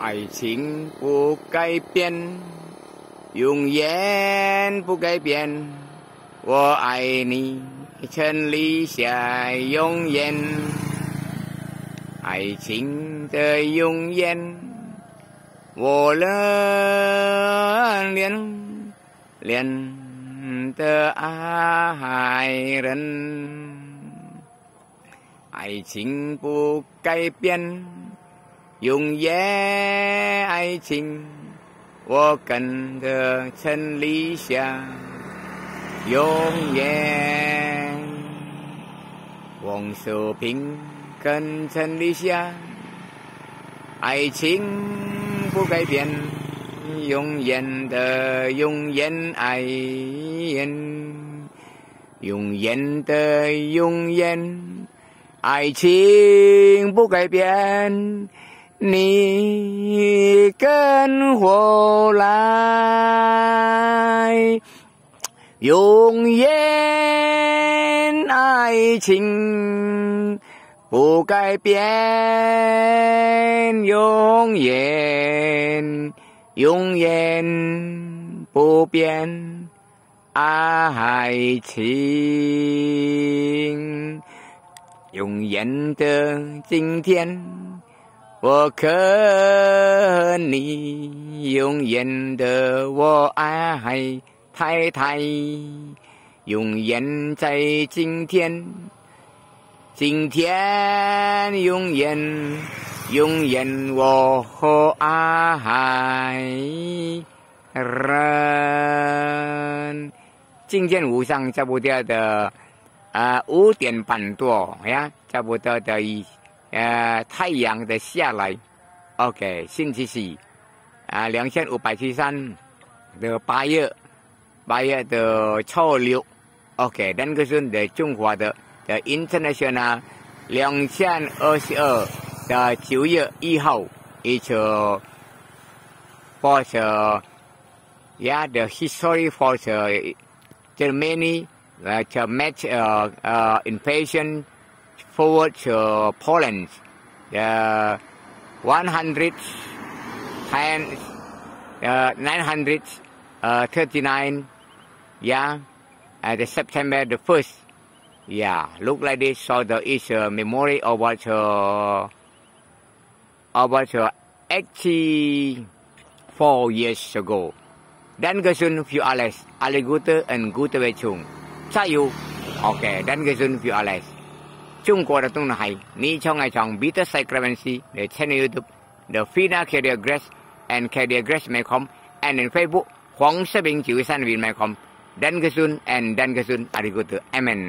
爱情不改变，永远不改变。我爱你，千里下永远。爱情的永远，我恋恋恋的爱人。爱情不改变。永远爱情，我跟着陈立夏。永远王秀平跟陈立夏，爱情不改变。永远的永远爱，人，永远的永远爱情不改变。你跟我来，永远爱情不改变，永远永远不变爱情，永远的今天。我和你永远的我爱太太，永远在今天，今天永远永远我和阿海。人，今天晚上差不多的，啊，五点半多，呀，差不多的。呃太阳的下来，OK，星期四啊，两千五百七三的八月，八月的初六，OK，那个是的中华的的 International 两千二十二的九月一号，一个 for the yeah the history for the Germany uh, to match uh, uh, inflation. forward to Poland. The 100 times uh, 939, yeah, at the September the 1st. Yeah, look like this. So there is a memory about uh, about uh, 84 years ago. Dan gesund für alles, alle Gute und gute Besserung. Sayu. Okay, dan gesund für alles. chung ko ra tung na hai ni chong ai chong bita cyclavency the channel youtube the fina career grace and career grace may com and in facebook ของสบิงจิวสันวินไมคอมดันกระซุนแอนดันกระซุนอาริโกเตอร์เอเมน